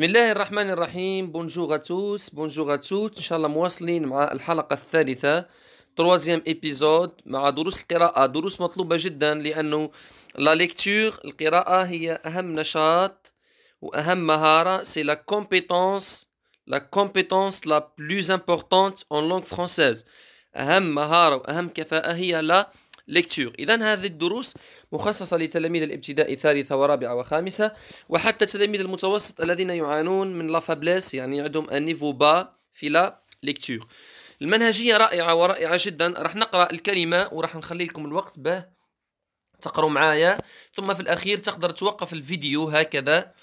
بسم الله الرحمن الرحيم بونجور اتوس بونجور اتوت ان شاء الله مواصلين مع الحلقه الثالثه تروازيام ايبيزود مع دروس القراءه دروس مطلوبه جدا لانه لا ليكتور القراءه هي اهم نشاط واهم مهاره سي لا كومبيتونس لا كومبيتونس لا بلوز امبورطونت اون لونغ فرونسيز اهم مهاره واهم كفاءه هي لا ليكتور إذا هذه الدروس مخصصة لتلاميذ الابتدائي ثالثة ورابعة وخامسة وحتى تلاميذ المتوسط الذين يعانون من لافابليس يعني عندهم ان نيفو با في لا ليكتور المنهجية رائعة ورائعة جدا راح نقرأ الكلمة وراح نخلي لكم الوقت باه تقروا معايا ثم في الأخير تقدر توقف الفيديو هكذا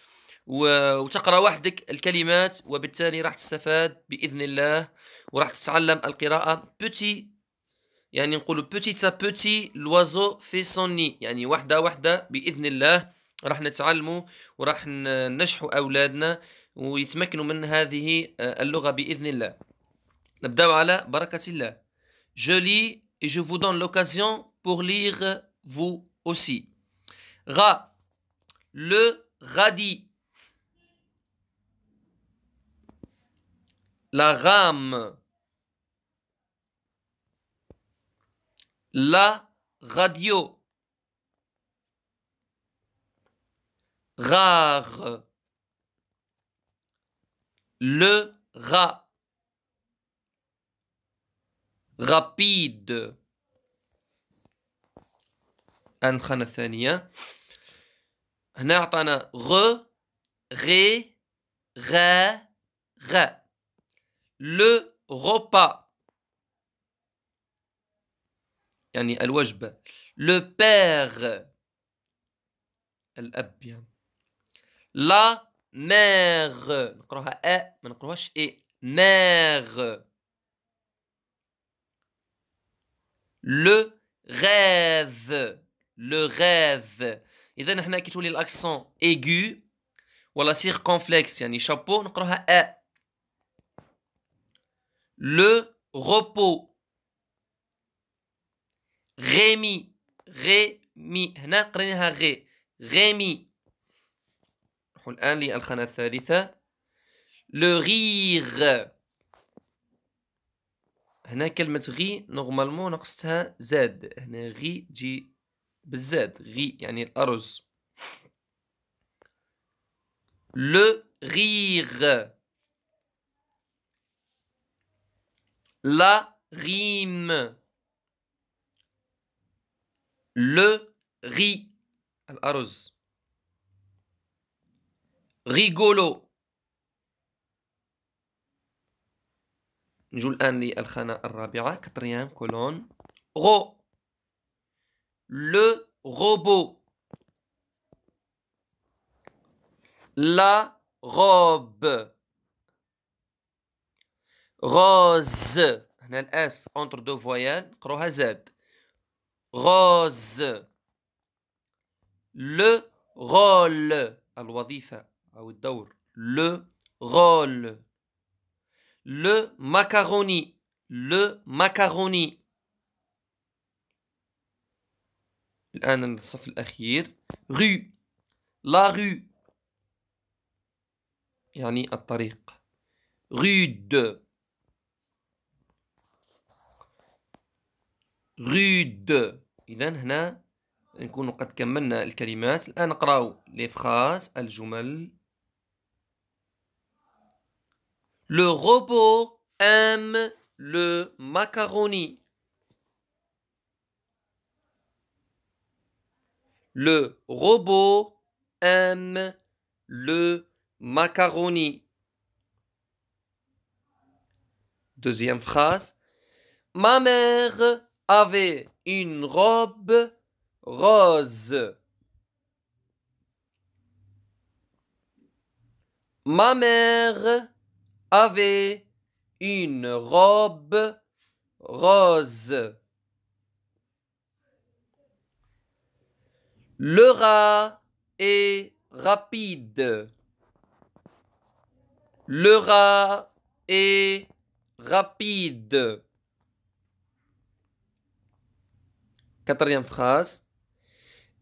وتقرا وحدك الكلمات وبالتالي راح تستفاد باذن الله وراح تتعلم القراءه بوتي يعني نقولوا بوتيت ا بوتي لوازو في سوني يعني وحده وحده باذن الله راح نتعلموا وراح ننجحوا اولادنا ويتمكنوا من هذه آه، اللغه باذن الله نبداو على بركه الله جولي lis et je vous donne l'occasion pour lire vous aussi ra le radis la rame la radio. Rare. Le rat. Rapide. Anchana Thania. Nartana. Re. Ré. Ré. Ré. Le repas. يعني الوجبة لو بير الأب يعني لا ميغ نقراها أ ما نقراهاش إي ميغ لو غاذ لو غاذ إذا هنا كي تولي الأكسون إيغو ولا سيركونفلكس يعني شابو نقراها أ لو روبو غيمي غيمي هنا قريناها غي غيمي نروحو الآن للخانة الثالثة لو غيغ هنا كلمة غي نورمالمون نقصتها زاد هنا غي تجي بالزاد غي يعني الأرز لو غيغ لا غيم le riz الأرز rigolo نجو الآن للخانة الرابعة كاتريام كولون غو لو robot لا robe rose هنا الاس اونتر دو فويال نقروها زاد غاز ل غول الوظيفة أو الدور ل غول ل مكاروني ل مكاروني الآن الصف الأخير غو لا غو يعني الطريق غود غود اذا هنا نكون قد كملنا الكلمات الان نقراو لي فراس الجمل لو روبو ام لو ماكاروني لو روبو ام لو ماكاروني دوزيام فراس ما مير avait une robe rose. Ma mère avait une robe rose. Le rat est rapide. Le rat est rapide. Quatrième phrase.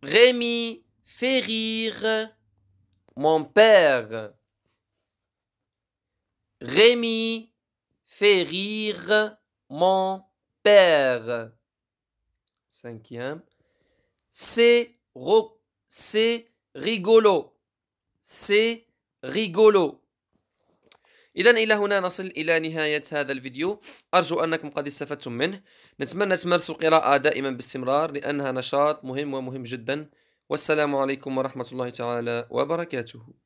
Rémi fait rire mon père. Rémi fait rire mon père. Cinquième. C'est, c'est rigolo. C'est rigolo. اذا الى هنا نصل الى نهايه هذا الفيديو ارجو انكم قد استفدتم منه نتمنى تمارسوا القراءه دائما باستمرار لانها نشاط مهم ومهم جدا والسلام عليكم ورحمه الله تعالى وبركاته